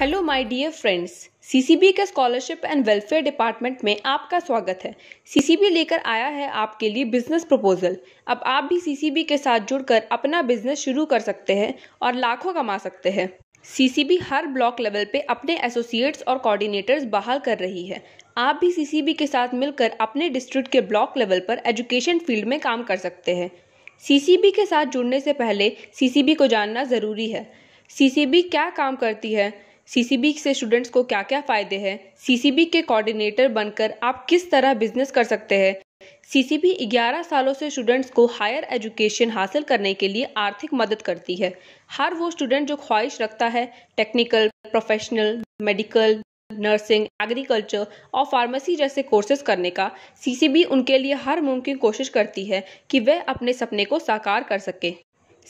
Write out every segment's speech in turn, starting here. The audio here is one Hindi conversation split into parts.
hello my dear friends CCB के स्कॉलरशिप एंड वेलफेयर डिपार्टमेंट में आपका स्वागत है सीसीबी लेकर आया है आपके लिए बिजनेस प्रपोजल अब आप भी सीसीबी के साथ जुड़कर अपना बिजनेस शुरू कर सकते हैं और लाखों कमा सकते हैं सीसीबी हर ब्लॉक लेवल पे अपने एसोसिएट्स और कोऑर्डिनेटर्स बहाल कर रही है आप भी सीसीबी के साथ मिलकर अपने डिस्ट्रिक्ट के ब्लॉक लेवल पर एजुकेशन फील्ड में काम कर सकते हैं सीसीबी के साथ जुड़ने से पहले सीसीबी को जानना ज़रूरी है सीसीबी क्या काम करती है सीसीबी से स्टूडेंट्स को क्या क्या फ़ायदे हैं सीसीबी के कोऑर्डिनेटर बनकर आप किस तरह बिजनेस कर सकते हैं सीसीबी 11 सालों से स्टूडेंट्स को हायर एजुकेशन हासिल करने के लिए आर्थिक मदद करती है हर वो स्टूडेंट जो ख्वाहिश रखता है technical professional medical nursing agriculture और फार्मेसी जैसे कोर्सेज करने का सीसीबी उनके लिए हर मुमकिन कोशिश करती है कि वह अपने सपने को साकार कर सके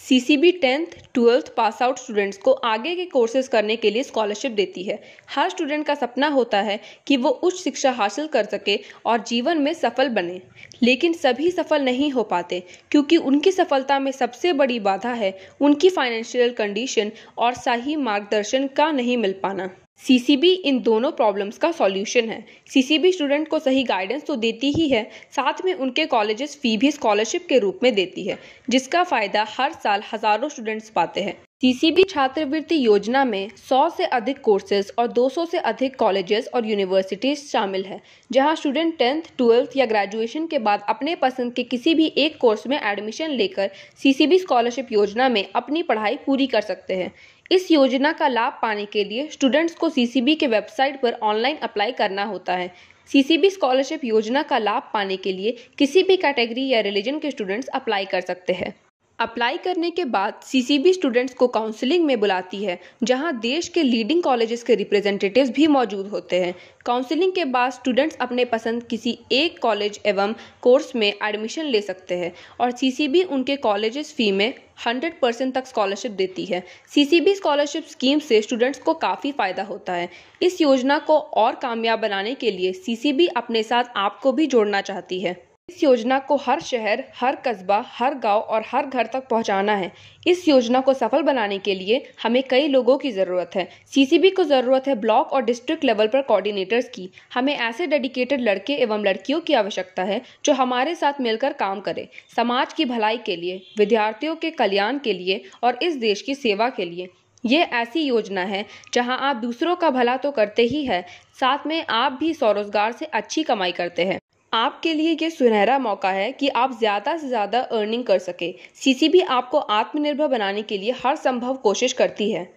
C C B tenth twelfth pass out students को आगे के कोर्सेज करने के लिए स्कॉलरशिप देती है हर स्टूडेंट का सपना होता है कि वो उच्च शिक्षा हासिल कर सके और जीवन में सफल बने लेकिन सभी सफल नहीं हो पाते क्योंकि उनकी सफलता में सबसे बड़ी बाधा है उनकी फाइनेंशियल कंडीशन और सही मार्गदर्शन का नहीं मिल पाना सीसीबी इन दोनों प्रॉब्लम्स का सॉल्यूशन है सीसीबी स्टूडेंट को सही गाइडेंस तो देती ही है साथ में उनके कॉलेजेस फी भी स्कॉलरशिप के रूप में देती है जिसका फ़ायदा हर साल हज़ारों स्टूडेंट्स पाते हैं सीसीबी छात्रवृत्ति योजना में 100 से अधिक कोर्सेज और 200 से अधिक कॉलेजेस और यूनिवर्सिटीज शामिल हैं जहां स्टूडेंट टेंथ ट्वेल्थ या ग्रेजुएशन के बाद अपने पसंद के किसी भी एक कोर्स में एडमिशन लेकर सीसीबी स्कॉलरशिप योजना में अपनी पढ़ाई पूरी कर सकते हैं इस योजना का लाभ पाने के लिए स्टूडेंट्स को सीसीबी के वेबसाइट पर ऑनलाइन अप्लाई करना होता है सीसीबी स्कॉलरशिप योजना का लाभ पाने के लिए किसी भी कैटेगरी या रिलीजन के स्टूडेंट्स अप्लाई कर सकते हैं अप्लाई करने के बाद सीसीबी स्टूडेंट्स को काउंसलिंग में बुलाती है जहां देश के लीडिंग कॉलेजेस के रिप्रेजेंटेटिव्स भी मौजूद होते हैं काउंसलिंग के बाद स्टूडेंट्स अपने पसंद किसी एक कॉलेज एवं कोर्स में एडमिशन ले सकते हैं और सीसीबी उनके कॉलेजेस फी में 100 परसेंट तक स्कॉलरशिप देती है सीसीबी स्कॉलरशिप स्कीम से स्टूडेंट्स को काफ़ी फ़ायदा होता है इस योजना को और कामयाब बनाने के लिए सीसीबी अपने साथ आपको भी जोड़ना चाहती है इस योजना को हर शहर हर कस्बा हर गांव और हर घर तक पहुंचाना है इस योजना को सफल बनाने के लिए हमें कई लोगों की ज़रूरत है सीसीबी को ज़रूरत है ब्लॉक और डिस्ट्रिक्ट लेवल पर कोऑर्डिनेटर्स की हमें ऐसे डेडिकेटेड लड़के एवं लड़कियों की आवश्यकता है जो हमारे साथ मिलकर काम करें समाज की भलाई के लिए विद्यार्थियों के कल्याण के लिए और इस देश की सेवा के लिए ये ऐसी योजना है जहाँ आप दूसरों का भला तो करते ही है साथ में आप भी स्वरोजगार से अच्छी कमाई करते हैं आपके लिए ये सुनहरा मौका है कि आप ज़्यादा से ज़्यादा अर्निंग कर सके सीसीबी आपको आत्मनिर्भर बनाने के लिए हर संभव कोशिश करती है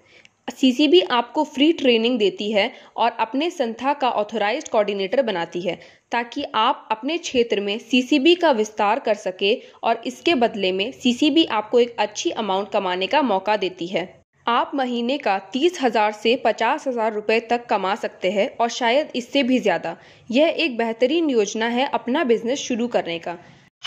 सीसीबी आपको फ्री ट्रेनिंग देती है और अपने संस्था का ऑथोराइज कोऑर्डिनेटर बनाती है ताकि आप अपने क्षेत्र में सीसीबी का विस्तार कर सके और इसके बदले में सीसीबी आपको एक अच्छी अमाउंट कमाने का मौका देती है आप महीने का तीस हज़ार से पचास हज़ार रुपए तक कमा सकते हैं और शायद इससे भी ज़्यादा यह एक बेहतरीन योजना है अपना बिजनेस शुरू करने का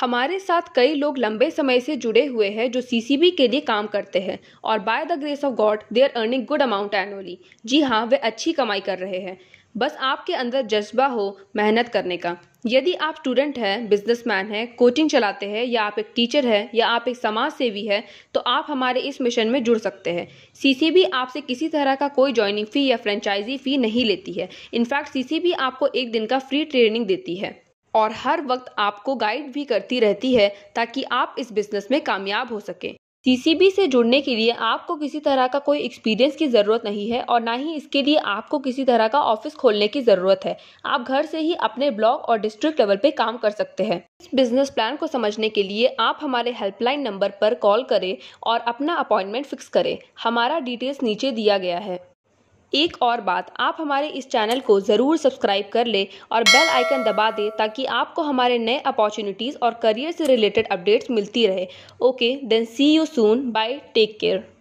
हमारे साथ कई लोग लंबे समय से जुड़े हुए हैं जो सीसीबी के लिए काम करते हैं और by the grace of God they are earning good amount annually जी हाँ वे अच्छी कमाई कर रहे हैं बस आपके अंदर जज्बा हो मेहनत करने का यदि आप स्टूडेंट हैं बिजनेसमैन हैं कोचिंग चलाते हैं या आप एक टीचर हैं या आप एक समाज सेवी है तो आप हमारे इस मिशन में जुड़ सकते हैं सीसीबी आपसे किसी तरह का कोई ज्वाइनिंग फ़ी या फ्रेंचाइजी फ़ी नहीं लेती है इनफैक्ट सीसीबी आपको एक दिन का फ्री ट्रेनिंग देती है और हर वक्त आपको गाइड भी करती रहती है ताकि आप इस बिजनेस में कामयाब हो सकें सीसीबी से जुड़ने के लिए आपको किसी तरह का कोई एक्सपीरियंस की ज़रूरत नहीं है और ना ही इसके लिए आपको किसी तरह का ऑफिस खोलने की ज़रूरत है आप घर से ही अपने ब्लॉक और डिस्ट्रिक्ट लेवल पे काम कर सकते हैं इस बिजनेस प्लान को समझने के लिए आप हमारे हेल्पलाइन नंबर पर कॉल करें और अपना अपॉइंटमेंट फिक्स करें हमारा डिटेल्स नीचे दिया गया है एक और बात आप हमारे इस चैनल को ज़रूर सब्सक्राइब कर ले और बेल आइकन दबा दे ताकि आपको हमारे नए अपॉर्चुनिटीज़ और करियर से रिलेटेड अपडेट्स मिलती रहे okay then see you soon bye take care